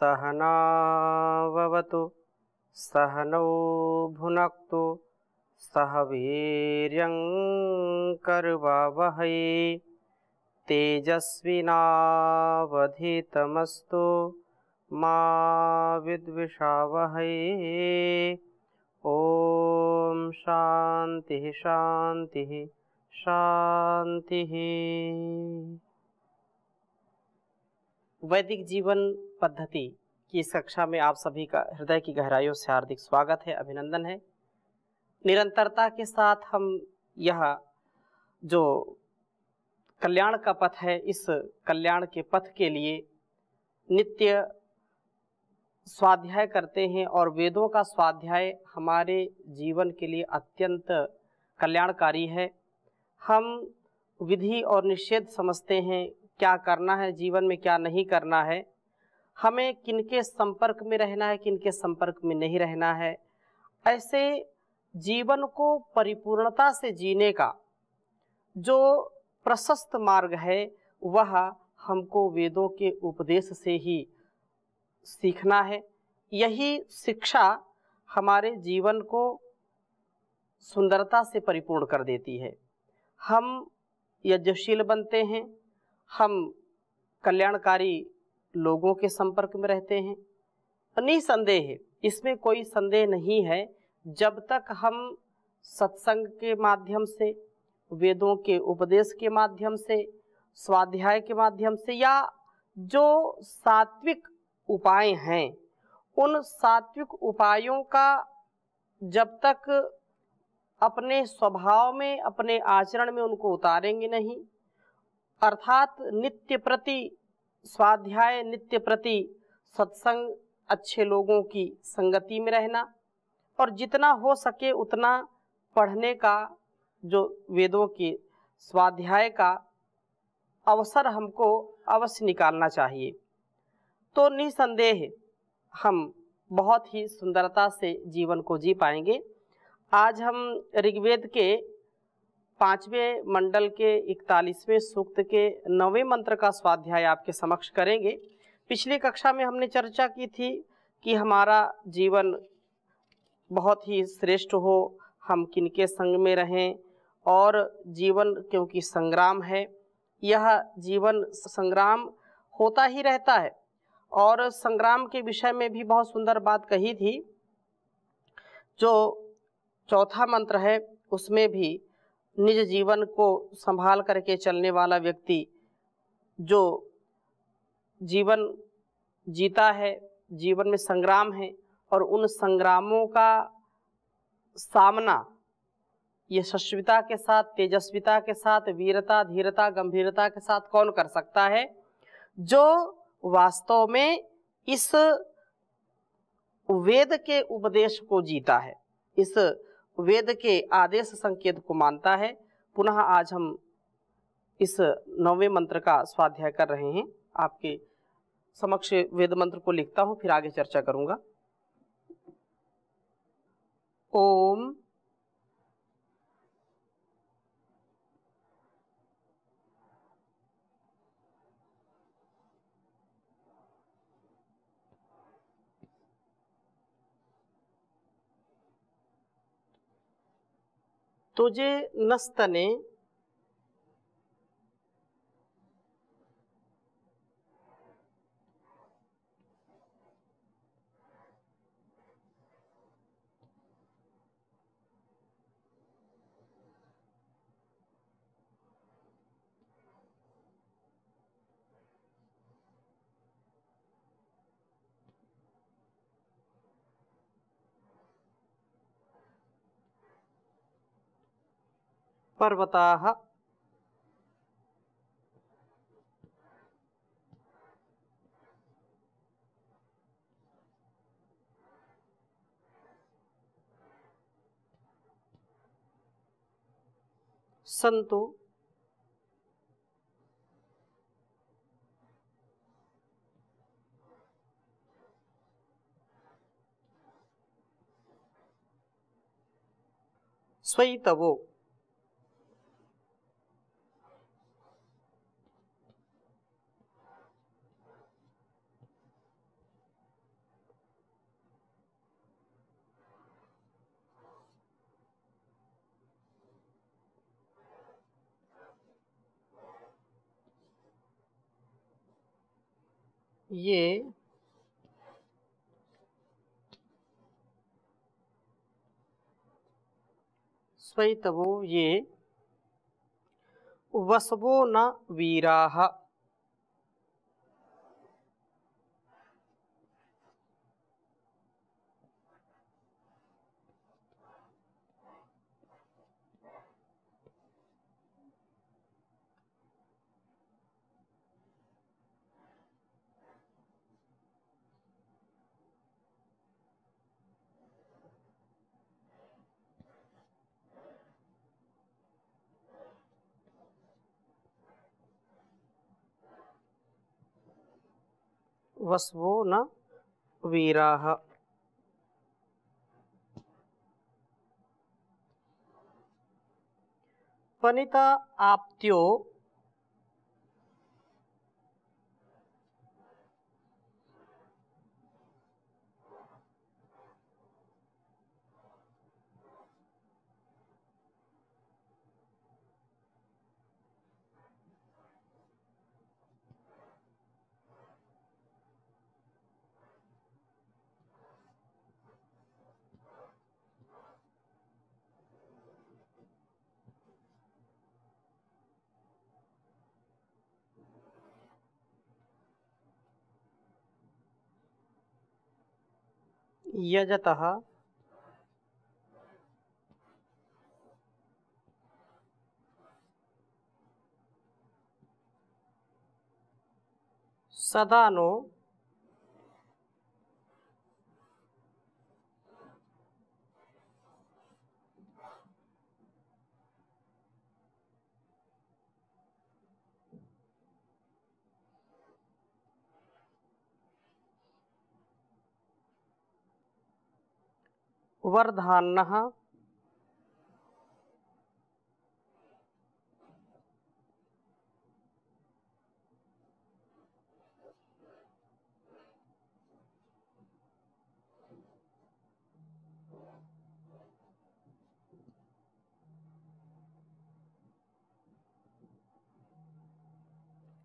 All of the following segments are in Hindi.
सहनावतु सहनौ भुन सह वीर्यङ्कर्वावहै तेजस्विनावधितमस्तु मा विद्विषावहै ओ शान्तिः शान्तिः शान्तिः वैदिक जीवन पद्धति की इस कक्षा में आप सभी का हृदय की गहराइयों से हार्दिक स्वागत है अभिनंदन है निरंतरता के साथ हम यह जो कल्याण का पथ है इस कल्याण के पथ के लिए नित्य स्वाध्याय करते हैं और वेदों का स्वाध्याय हमारे जीवन के लिए अत्यंत कल्याणकारी है हम विधि और निषेध समझते हैं क्या करना है जीवन में क्या नहीं करना है हमें किनके संपर्क में रहना है किनके संपर्क में नहीं रहना है ऐसे जीवन को परिपूर्णता से जीने का जो प्रशस्त मार्ग है वह हमको वेदों के उपदेश से ही सीखना है यही शिक्षा हमारे जीवन को सुंदरता से परिपूर्ण कर देती है हम यज्ञशील बनते हैं हम कल्याणकारी लोगों के संपर्क में रहते हैं निसंदेह इसमें कोई संदेह नहीं है जब तक हम सत्संग के माध्यम से वेदों के उपदेश के माध्यम से स्वाध्याय के माध्यम से या जो सात्विक उपाय हैं उन सात्विक उपायों का जब तक अपने स्वभाव में अपने आचरण में उनको उतारेंगे नहीं अर्थात नित्य प्रति स्वाध्याय नित्य प्रति सत्संग अच्छे लोगों की संगति में रहना और जितना हो सके उतना पढ़ने का जो वेदों के स्वाध्याय का अवसर हमको अवश्य निकालना चाहिए तो निसंदेह हम बहुत ही सुंदरता से जीवन को जी पाएंगे आज हम ऋग्वेद के पांचवे मंडल के इकतालीसवें सूक्त के नवे मंत्र का स्वाध्याय आपके समक्ष करेंगे पिछली कक्षा में हमने चर्चा की थी कि हमारा जीवन बहुत ही श्रेष्ठ हो हम किनके संग में रहें और जीवन क्योंकि संग्राम है यह जीवन संग्राम होता ही रहता है और संग्राम के विषय में भी बहुत सुंदर बात कही थी जो चौथा मंत्र है उसमें भी निज जीवन को संभाल करके चलने वाला व्यक्ति जो जीवन जीता है जीवन में संग्राम है और उन संग्रामों का सामना यशस्विता के साथ तेजस्विता के साथ वीरता धीरता गंभीरता के साथ कौन कर सकता है जो वास्तव में इस वेद के उपदेश को जीता है इस वेद के आदेश संकेत को मानता है पुनः आज हम इस नौवे मंत्र का स्वाध्याय कर रहे हैं आपके समक्ष वेद मंत्र को लिखता हूं फिर आगे चर्चा करूंगा ओम तुझे नस्तने पर्वता संतु स्वैतवो ये स्वैतवो ये वसवो न वीरा वस्वो न वीराः पनिता आप्त्यो यजत सदा नो वर्धान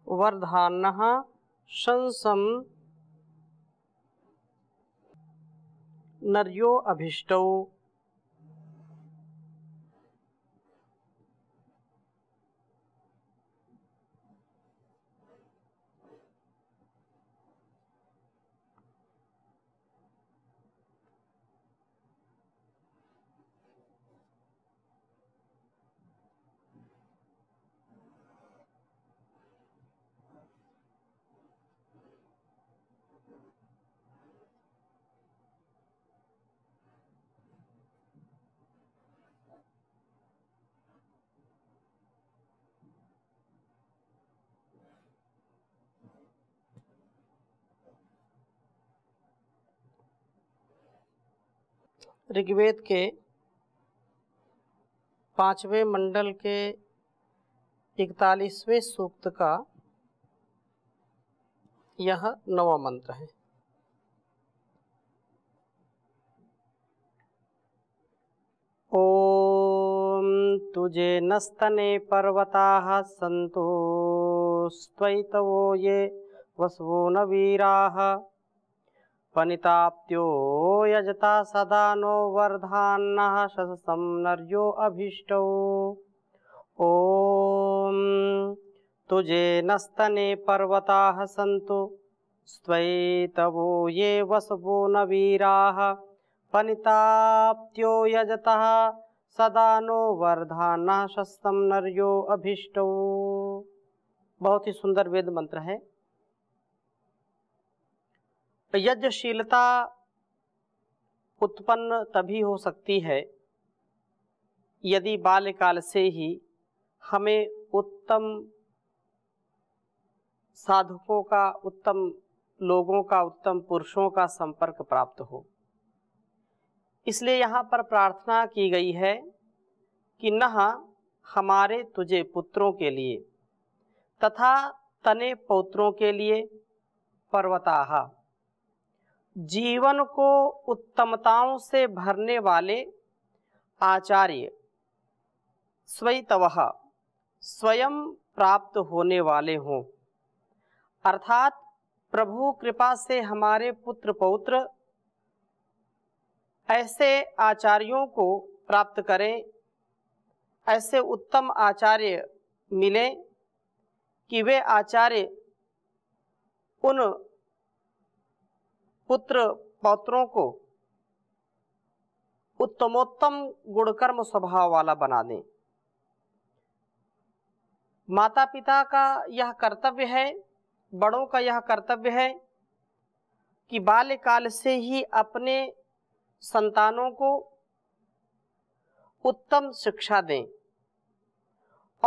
वर्धान संसम नर्यो अभिष्टौ ऋग्वेद के पांचवें मंडल के इकतालीसवें सूक्त का यह नवा मंत्र है ओम तुझे नस्तने पर्वता संतोस्तवो ये वसवो न वीरा पनिताप्त्यो यजता सदा नो वर्धान्नः शशसं नर्यो अभीष्ट ॐ तुझे नस्तने पर्वता सन्त स्वैतवो ये वसवो न वीरा पनिताप्त्यो सदा नो वर्धान्नः शशसं नर्यो अभीष्ट बहुत ही सुंदर वेद मंत्र है तो यज्ञशीलता उत्पन्न तभी हो सकती है यदि बाल्यकाल से ही हमें उत्तम साधकों का उत्तम लोगों का उत्तम पुरुषों का संपर्क प्राप्त हो इसलिए यहाँ पर प्रार्थना की गई है कि न हमारे तुझे पुत्रों के लिए तथा तने पौत्रों के लिए पर्वताहा जीवन को उत्तमताओं से भरने वाले आचार्य स्वैतव स्वयं प्राप्त होने वाले हों अर्थात प्रभु कृपा से हमारे पुत्र पौत्र ऐसे आचार्यों को प्राप्त करें ऐसे उत्तम आचार्य मिलें कि वे आचार्य उन पुत्र पौत्रों को उत्तमोत्तम गुणकर्म स्वभाव वाला बना दें माता पिता का यह कर्तव्य है बड़ों का यह कर्तव्य है कि बाल्यकाल से ही अपने संतानों को उत्तम शिक्षा दें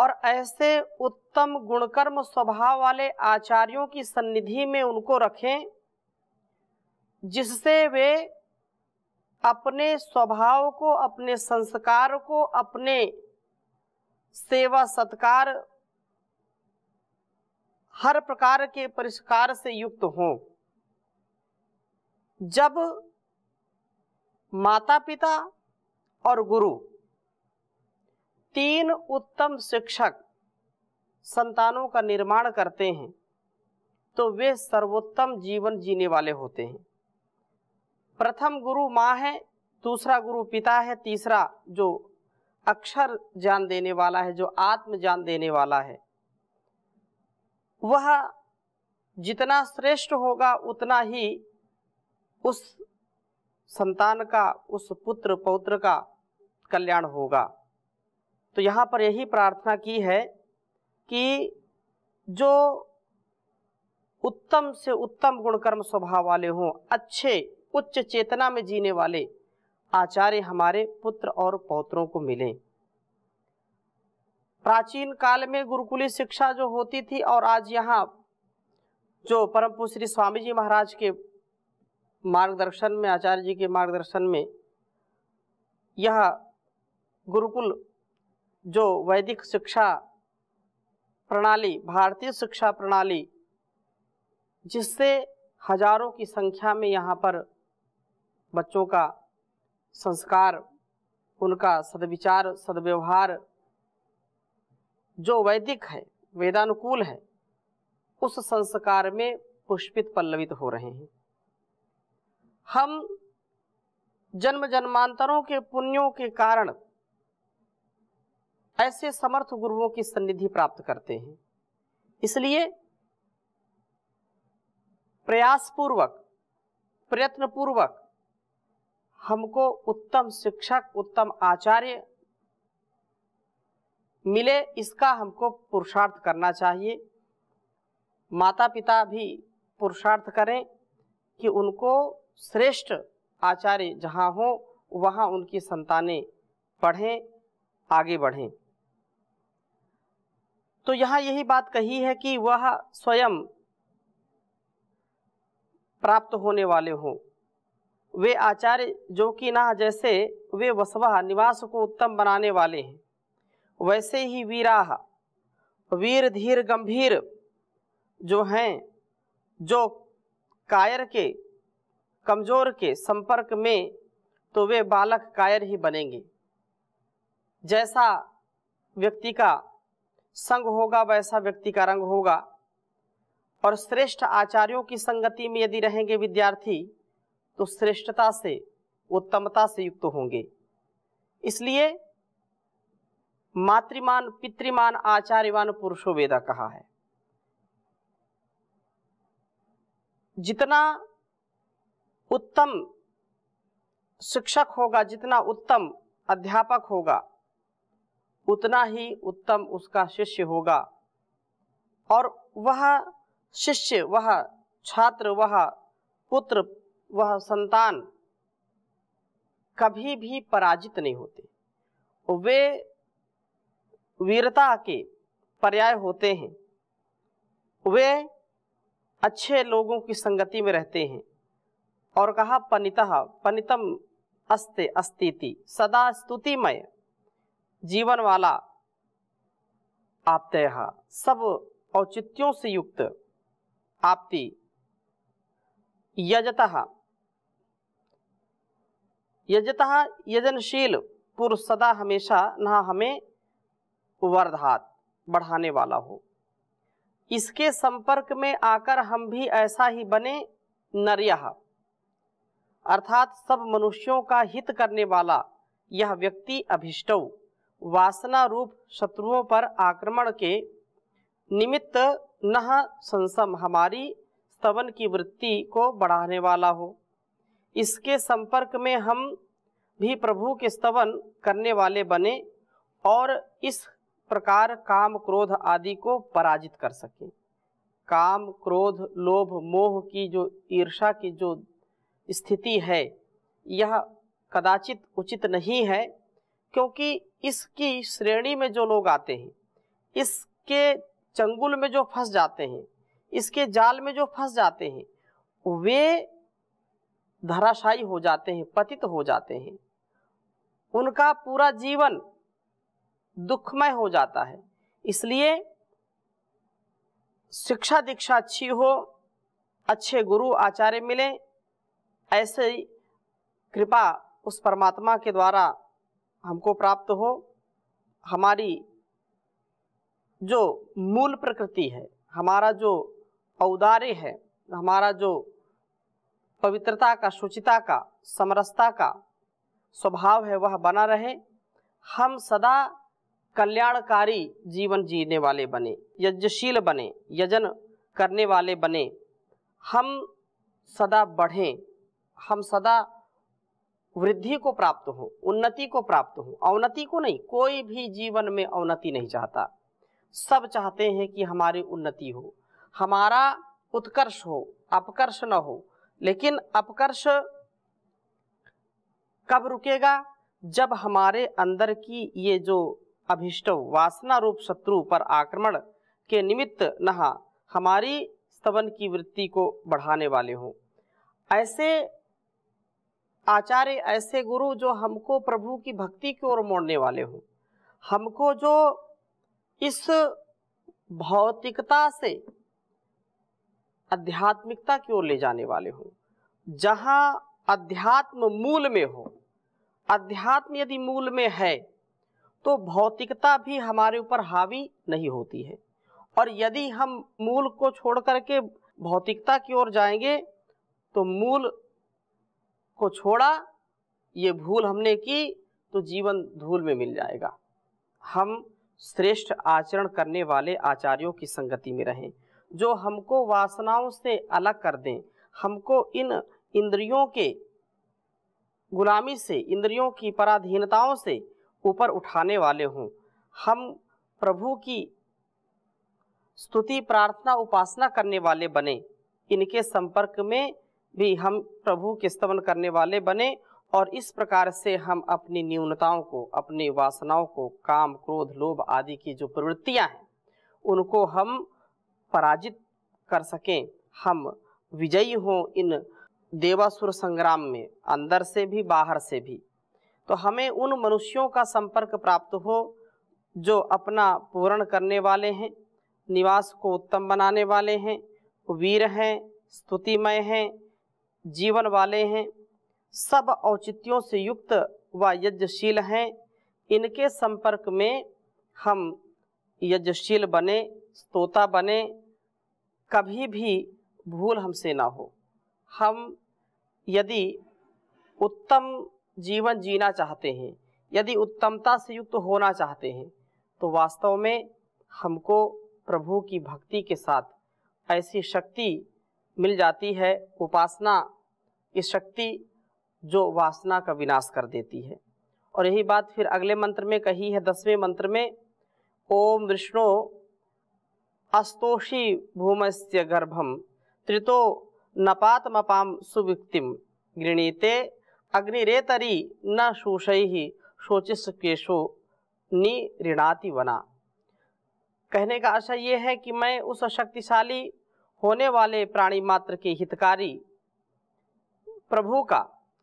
और ऐसे उत्तम गुणकर्म स्वभाव वाले आचार्यों की सन्निधि में उनको रखें जिससे वे अपने स्वभाव को अपने संस्कार को अपने सेवा सत्कार हर प्रकार के परिष्कार से युक्त हों जब माता पिता और गुरु तीन उत्तम शिक्षक संतानों का निर्माण करते हैं तो वे सर्वोत्तम जीवन जीने वाले होते हैं प्रथम गुरु माँ है दूसरा गुरु पिता है तीसरा जो अक्षर ज्ञान देने वाला है जो आत्म ज्ञान देने वाला है वह जितना श्रेष्ठ होगा उतना ही उस संतान का उस पुत्र पौत्र का कल्याण होगा तो यहाँ पर यही प्रार्थना की है कि जो उत्तम से उत्तम गुणकर्म स्वभाव वाले हों अच्छे उच्च चेतना में जीने वाले आचार्य हमारे पुत्र और पौत्रों को मिले प्राचीन काल में गुरुकुली शिक्षा जो होती थी और आज यहाँ जो परम श्री स्वामी जी महाराज के मार्गदर्शन में आचार्य जी के मार्गदर्शन में यह गुरुकुल जो वैदिक शिक्षा प्रणाली भारतीय शिक्षा प्रणाली जिससे हजारों की संख्या में यहाँ पर बच्चों का संस्कार उनका सदविचार सदव्यवहार जो वैदिक है वेदानुकूल है उस संस्कार में पुष्पित पल्लवित हो रहे हैं हम जन्म जन्मांतरों के पुण्यों के कारण ऐसे समर्थ गुरुओं की सन्निधि प्राप्त करते हैं इसलिए प्रयास पूर्वक प्रयत्न पूर्वक हमको उत्तम शिक्षक उत्तम आचार्य मिले इसका हमको पुरुषार्थ करना चाहिए माता पिता भी पुरुषार्थ करें कि उनको श्रेष्ठ आचार्य जहाँ हो वहाँ उनकी संतानें पढ़ें आगे बढ़ें तो यहाँ यही बात कही है कि वह स्वयं प्राप्त होने वाले हों वे आचार्य जो कि ना जैसे वे वसवा निवास को उत्तम बनाने वाले हैं वैसे ही वीराह वीर धीर गंभीर जो हैं जो कायर के कमज़ोर के संपर्क में तो वे बालक कायर ही बनेंगे जैसा व्यक्ति का संग होगा वैसा व्यक्ति का रंग होगा और श्रेष्ठ आचार्यों की संगति में यदि रहेंगे विद्यार्थी तो श्रेष्ठता से उत्तमता से युक्त होंगे इसलिए मातृमान पितृमान आचार्यवान पुरुषो वेदा कहा है जितना उत्तम शिक्षक होगा जितना उत्तम अध्यापक होगा उतना ही उत्तम उसका शिष्य होगा और वह शिष्य वह छात्र वह पुत्र वह संतान कभी भी पराजित नहीं होते वे वीरता के पर्याय होते हैं वे अच्छे लोगों की संगति में रहते हैं और कहा पनितः पनितम अस्ते अस्तिति सदा स्तुतिमय जीवन वाला आपते सब औचित्यों से युक्त आपती यजतः यजतः यजनशील पुरुष सदा हमेशा न हमें वर्धात बढ़ाने वाला हो इसके संपर्क में आकर हम भी ऐसा ही बने नर्य अर्थात सब मनुष्यों का हित करने वाला यह व्यक्ति अभिष्ट वासना रूप शत्रुओं पर आक्रमण के निमित्त न संसम हमारी स्तवन की वृत्ति को बढ़ाने वाला हो इसके संपर्क में हम भी प्रभु के स्तवन करने वाले बने और इस प्रकार काम क्रोध आदि को पराजित कर सकें काम क्रोध लोभ मोह की जो ईर्षा की जो स्थिति है यह कदाचित उचित नहीं है क्योंकि इसकी श्रेणी में जो लोग आते हैं इसके चंगुल में जो फंस जाते हैं इसके जाल में जो फंस जाते हैं वे धराशायी हो जाते हैं पतित हो जाते हैं उनका पूरा जीवन दुखमय हो जाता है इसलिए शिक्षा दीक्षा अच्छी हो अच्छे गुरु आचार्य मिले ऐसे कृपा उस परमात्मा के द्वारा हमको प्राप्त हो हमारी जो मूल प्रकृति है हमारा जो औदार्य है हमारा जो पवित्रता का शुचिता का समरसता का स्वभाव है वह बना रहे हम सदा कल्याणकारी जीवन जीने वाले बने यज्ञशील बने यजन करने वाले बने हम सदा बढ़ें हम सदा वृद्धि को प्राप्त हो उन्नति को प्राप्त हो अवनति को नहीं कोई भी जीवन में अवनति नहीं चाहता सब चाहते हैं कि हमारी उन्नति हो हमारा उत्कर्ष हो अपकर्ष न हो लेकिन अपकर्ष कब रुकेगा जब हमारे अंदर की ये जो अभिष्ट वासना रूप शत्रु पर आक्रमण के निमित्त नहा हमारी स्तवन की वृत्ति को बढ़ाने वाले हों ऐसे आचार्य ऐसे गुरु जो हमको प्रभु की भक्ति की ओर मोड़ने वाले हों हमको जो इस भौतिकता से आध्यात्मिकता की ओर ले जाने वाले हों जहाँ अध्यात्म मूल में हो अध्यात्म यदि मूल में है तो भौतिकता भी हमारे ऊपर हावी नहीं होती है और यदि हम मूल को छोड़ करके भौतिकता की ओर जाएंगे तो मूल को छोड़ा ये भूल हमने की तो जीवन धूल में मिल जाएगा हम श्रेष्ठ आचरण करने वाले आचार्यों की संगति में रहें जो हमको वासनाओं से अलग कर दें हमको इन इंद्रियों के गुलामी से इंद्रियों की पराधीनताओं से ऊपर उठाने वाले हों हम प्रभु की स्तुति प्रार्थना उपासना करने वाले बने इनके संपर्क में भी हम प्रभु के स्तवन करने वाले बने और इस प्रकार से हम अपनी न्यूनताओं को अपनी वासनाओं को काम क्रोध लोभ आदि की जो प्रवृत्तियां हैं उनको हम पराजित कर सकें हम विजयी हों इन देवासुर संग्राम में अंदर से भी बाहर से भी तो हमें उन मनुष्यों का संपर्क प्राप्त हो जो अपना पूर्ण करने वाले हैं निवास को उत्तम बनाने वाले हैं वीर हैं स्तुतिमय हैं जीवन वाले हैं सब औचित्यों से युक्त व यज्ञशील हैं इनके संपर्क में हम यज्ञशील बने तोता बने कभी भी भूल हमसे ना हो हम यदि उत्तम जीवन जीना चाहते हैं यदि उत्तमता से युक्त तो होना चाहते हैं तो वास्तव में हमको प्रभु की भक्ति के साथ ऐसी शक्ति मिल जाती है उपासना इस शक्ति जो वासना का विनाश कर देती है और यही बात फिर अगले मंत्र में कही है दसवें मंत्र में ओम विष्णु अस्तोषी भूमस्य गर्भम त्रितो नपातमपाम सुविक्तिम गृणीते अग्निरेतरी न शूषई शोचिस्केशो निऋणाति वना कहने का आशय ये है कि मैं उस शक्तिशाली होने वाले प्राणी मात्र के हितकारी प्रभु का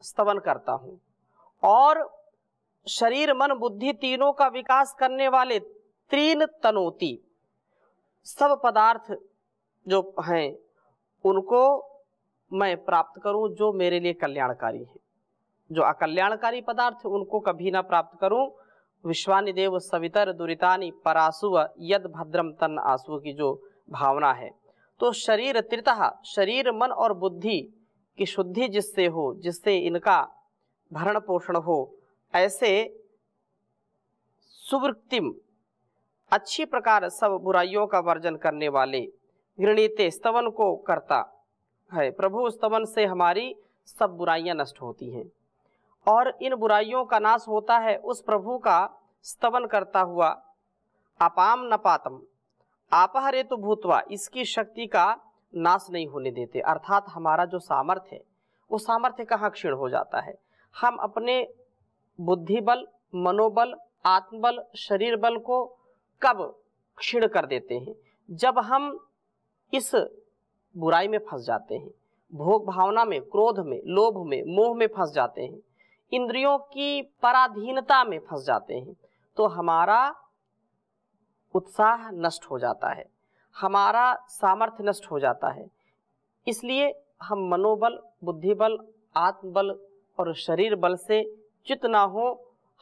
स्तवन करता हूँ और शरीर मन बुद्धि तीनों का विकास करने वाले तीन तनोती सब पदार्थ जो हैं उनको मैं प्राप्त करूं जो मेरे लिए कल्याणकारी हैं जो अकल्याणकारी पदार्थ उनको कभी ना प्राप्त करूं विश्वानि देव सवितर दुरितानी परासु यद भद्रम तन आसु की जो भावना है तो शरीर त्रिता शरीर मन और बुद्धि की शुद्धि जिससे हो जिससे इनका भरण पोषण हो ऐसे सुवृत्तिम अच्छी प्रकार सब बुराइयों का वर्जन करने वाले घृणित स्तवन को करता है प्रभु स्तवन से हमारी सब बुराइयां नष्ट होती हैं और इन बुराइयों का नाश होता है उस प्रभु का स्तवन करता हुआ अपाम नपातम आपहरेतु भूतवा इसकी शक्ति का नाश नहीं होने देते अर्थात हमारा जो सामर्थ्य है वो सामर्थ्य कहाँ क्षीण हो जाता है हम अपने बुद्धि बल मनोबल आत्मबल शरीर बल को कब क्षीण कर देते हैं जब हम इस बुराई में फंस जाते हैं भोग भावना में क्रोध में लोभ में मोह में फंस जाते हैं इंद्रियों की पराधीनता में फंस जाते हैं तो हमारा उत्साह नष्ट हो जाता है हमारा सामर्थ्य नष्ट हो जाता है इसलिए हम मनोबल बुद्धिबल आत्मबल और शरीर बल से चित ना हो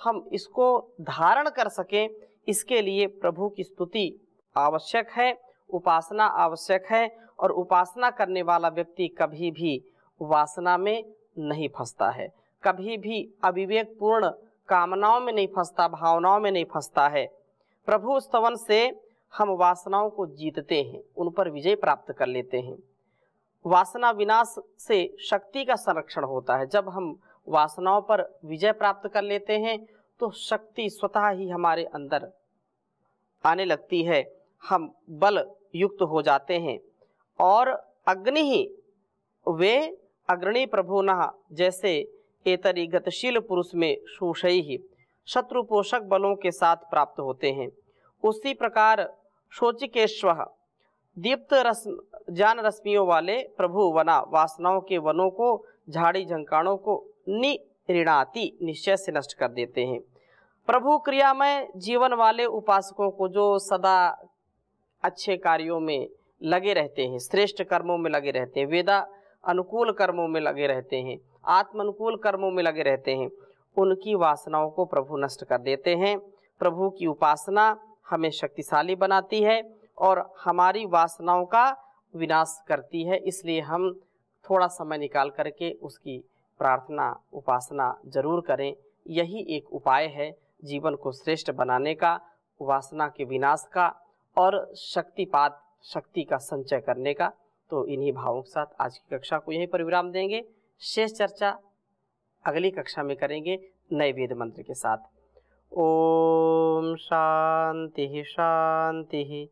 हम इसको धारण कर सकें इसके लिए प्रभु की स्तुति आवश्यक है उपासना आवश्यक है और उपासना करने वाला व्यक्ति कभी भी वासना में नहीं फंसता है कभी भी अविवेक पूर्ण कामनाओं में नहीं फंसता भावनाओं में नहीं फंसता है प्रभु स्तवन से हम वासनाओं को जीतते हैं उन पर विजय प्राप्त कर लेते हैं वासना विनाश से शक्ति का संरक्षण होता है जब हम वासनाओं पर विजय प्राप्त कर लेते हैं तो शक्ति स्वतः ही हमारे अंदर आने लगती है हम बल युक्त हो जाते हैं और अग्नि ही वे अग्रणी प्रभु न जैसे एतरी गतिशील पुरुष में शोषयी ही शत्रु पोषक बलों के साथ प्राप्त होते हैं उसी प्रकार शोचिकेश्व दीप्त रस्म ज्ञान रश्मियों वाले प्रभु वना वासनाओं के वनों को झाड़ी झंकाणों को निणाती निश्चय से नष्ट कर देते हैं प्रभु क्रिया में जीवन वाले उपासकों को जो सदा अच्छे कार्यों में लगे रहते हैं श्रेष्ठ कर्मों में लगे रहते हैं वेदा अनुकूल कर्मों में लगे रहते हैं आत्म अनुकूल कर्मों में लगे रहते हैं उनकी वासनाओं को प्रभु नष्ट कर देते हैं प्रभु की उपासना हमें शक्तिशाली बनाती है और हमारी वासनाओं का विनाश करती है इसलिए हम थोड़ा समय निकाल करके उसकी प्रार्थना उपासना जरूर करें यही एक उपाय है जीवन को श्रेष्ठ बनाने का वासना के विनाश का और शक्तिपात शक्ति का संचय करने का तो इन्हीं भावों के साथ आज की कक्षा को यहीं पर विराम देंगे शेष चर्चा अगली कक्षा में करेंगे नए वेद मंत्र के साथ ओम शांति शांति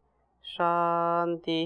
शांति